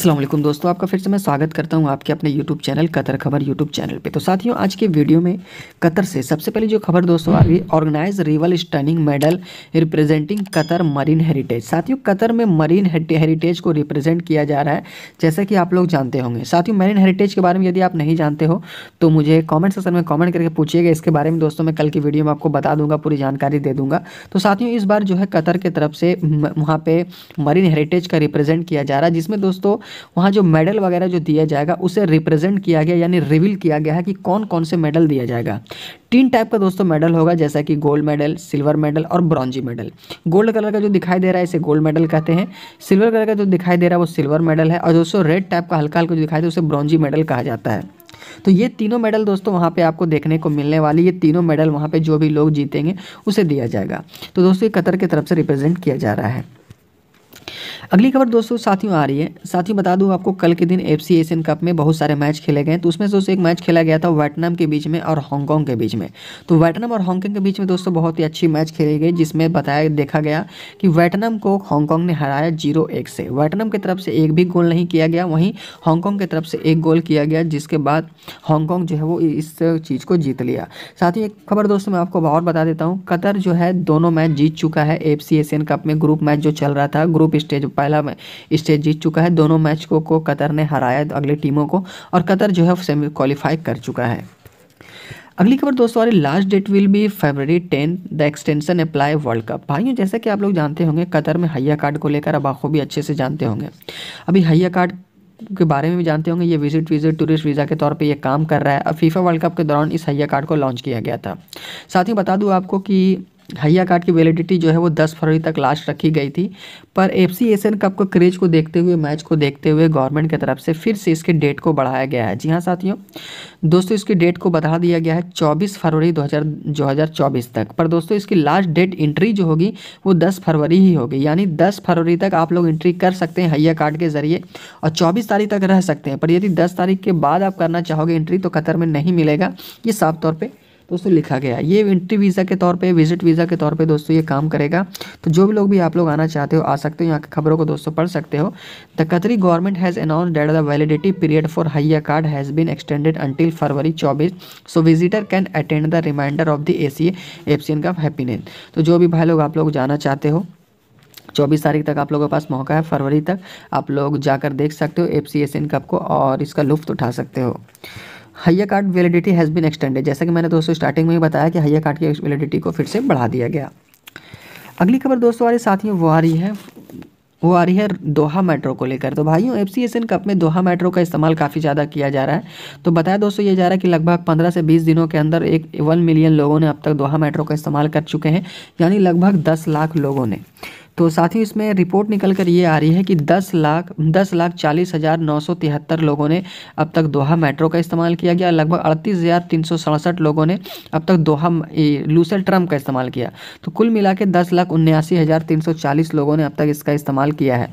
असलम दोस्तों आपका फिर से मैं स्वागत करता हूं आपके अपने YouTube channel Qatar Khabar YouTube channel पे तो साथियों आज के वीडियो में कतर से सबसे पहले जो खबर दोस्तों आ रही है organise reveal stunning medal representing Qatar marine heritage साथियों कतर में मरीन हेरिटेज को रिप्रेजेंट किया जा रहा है जैसा कि आप लोग जानते होंगे साथियों मरीन हेरिटेज के बारे में यदि आप नहीं जानते हो तो मुझे कॉमेंट सेक्शन में कॉमेंट करके पूछिएगा इसके बारे में दोस्तों मैं कल की वीडियो में आपको बता दूंगा पूरी जानकारी दे दूंगा तो साथियों इस बार जो है कतर की तरफ से वहाँ पर मरीन हेरिटेज का रिप्रेजेंट किया जा रहा है जिसमें दोस्तों वहाँ जो मेडल वगैरह जो दिया जाएगा उसे रिप्रेजेंट किया गया यानी रिवील किया गया है कि कौन कौन से मेडल दिया जाएगा तीन टाइप का दोस्तों मेडल होगा जैसा कि गोल्ड मेडल सिल्वर मेडल और ब्रॉन्जी मेडल गोल्ड कलर का जो दिखाई दे रहा है इसे गोल्ड मेडल कहते हैं सिल्वर कलर का जो दिखाई दे रहा है वो सिल्वर मेडल है और दोस्तों रेड टाइप का हल्का हल्का जो दिखाई दे उसे ब्रॉन्जी मेडल कहा जाता है तो ये तीनों मेडल दोस्तों वहाँ पे आपको देखने को मिलने वाली ये तीनों मेडल वहाँ पे जो भी लोग जीतेंगे उसे दिया जाएगा तो दोस्तों ये कतर की तरफ से रिप्रेजेंट किया जा रहा है अगली खबर दोस्तों साथियों आ रही है साथियों बता दूं आपको कल के दिन एफ एशियन कप में बहुत सारे मैच खेले गए तो उसमें दोस्तों एक मैच खेला गया था वेटनाम के बीच में और हांगकॉन्ग के बीच में तो वेटनाम और हांगकॉन्ग के बीच में दोस्तों बहुत ही अच्छी मैच खेली गई जिसमें बताया देखा गया कि वेटनाम को हांगकॉन्ग ने हराया जीरो एक से वेटनाम की तरफ से एक भी गोल नहीं किया गया वहीं हांगकॉन्ग की तरफ से एक गोल किया गया जिसके बाद हांगकॉन्ग जो है वो इस चीज़ को जीत लिया साथ ही एक खबर दोस्तों मैं आपको और बता देता हूँ कतर जो है दोनों मैच जीत चुका है एफ एशियन कप में ग्रुप मैच जो चल रहा था ग्रुप स्टेज पहला स्टेज जीत चुका है दोनों मैच को, को कतर ने हराया अगले टीमों को और कतर जो है सेमी क्वालिफाई कर चुका है अगली खबर दोस्तों वाली last date will be February ten the extension apply world cup भाइयों जैसा कि आप लोग जानते होंगे कतर में हैया कार्ड को लेकर अब आपको भी अच्छे से जानते होंगे अभी हैया कार्ड के बारे में भी जानते होंगे ये विजिट विजिट टूरिस्ट वीज़ा के तौर पे ये काम कर रहा है अब फीफा वर्ल्ड कप के दौरान इस हैया कार्ड को लॉन्च किया गया था साथ ही बता दूँ आपको कि हैया कार्ड की वैलिडिटी जो है वो 10 फरवरी तक लास्ट रखी गई थी पर एफ सी एशियन कप को क्रेज को देखते हुए मैच को देखते हुए गवर्नमेंट की तरफ से फिर से इसके डेट को बढ़ाया गया है जी हाँ साथियों दोस्तों इसकी डेट को बढ़ा दिया गया है 24 फरवरी 2000 2024 तक पर दोस्तों इसकी लास्ट डेट इंट्री जो होगी वो दस फरवरी ही होगी यानी दस फरवरी तक आप लोग एंट्री कर सकते हैं हैया कार्ड के ज़रिए और चौबीस तारीख तक रह सकते हैं पर यदि दस तारीख के बाद आप करना चाहोगे एंट्री तो कतर में नहीं मिलेगा ये साफ तौर पर दोस्तों लिखा गया ये एंट्री वीज़ा के तौर पे विजिट वीज़ा के तौर पे दोस्तों ये काम करेगा तो जो भी लोग भी आप लोग आना चाहते हो आ सकते हो यहाँ की खबरों को दोस्तों पढ़ सकते हो the Qatari government has announced that the validity period for Hayya card has been extended until February चौबीस so visitor can attend the reminder of the A C N का हैप्पीनेस तो जो भी भाई लोग आप लोग जाना चाहते हो चौबीस तारीख तक आप लोगों के पास मौका है फरवरी तक आप लोग जाकर देख सकते हो एफ सी एस कप को और इसका लुफ्त उठा सकते हो Hayya card validity has been extended जैसा कि मैंने दोस्तों स्टार्टिंग में ही बताया कि हैया कार्ड की वैलिडिटी को फिर से बढ़ा दिया गया अगली खबर दोस्तों हमारे ही वो आ रही है वो आ रही है दोहा मेट्रो को लेकर तो भाइयों F C Asian cup में दोहा मेट्रो का इस्तेमाल काफ़ी ज़्यादा किया जा रहा है तो बताया दोस्तों ये जा रहा है कि लगभग 15 से 20 दिनों के अंदर एक वन मिलियन लोगों ने अब तक दोहा मेट्रो का इस्तेमाल कर चुके हैं यानी लगभग 10 लाख लोगों ने तो साथ ही इसमें रिपोर्ट निकल कर ये आ रही है कि 10 लाख दस लाख चालीस हज़ार नौ सौ तिहत्तर लोगों ने अब तक दोहा मेट्रो का इस्तेमाल किया गया लगभग अड़तीस हज़ार तीन सौ सड़सठ लोगों ने अब तक दोहा लूसल ट्रम का इस्तेमाल किया तो कुल मिला के दस लाख उन्यासी हज़ार तीन सौ चालीस लोगों ने अब तक इसका इस्तेमाल किया है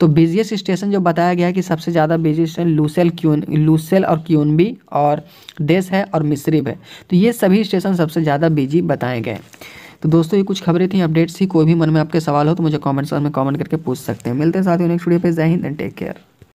तो बिजिएस्ट स्टेशन जो बताया गया है कि सबसे ज़्यादा बिजी स्टेशन लूसेल क्यून लूसेल और क्यूनबी और देश है और मिश्रिब है तो ये सभी स्टेशन सबसे ज़्यादा बिजी बताए गए तो दोस्तों ये कुछ खबरें थी अपडेट्स थी कोई भी मन में आपके सवाल हो तो मुझे कॉमेंट्स में कॉमेंट करके पूछ सकते हैं मिलते हैं ही नेक्स्ट वीडियो पर जय हिंद एंड टेक केयर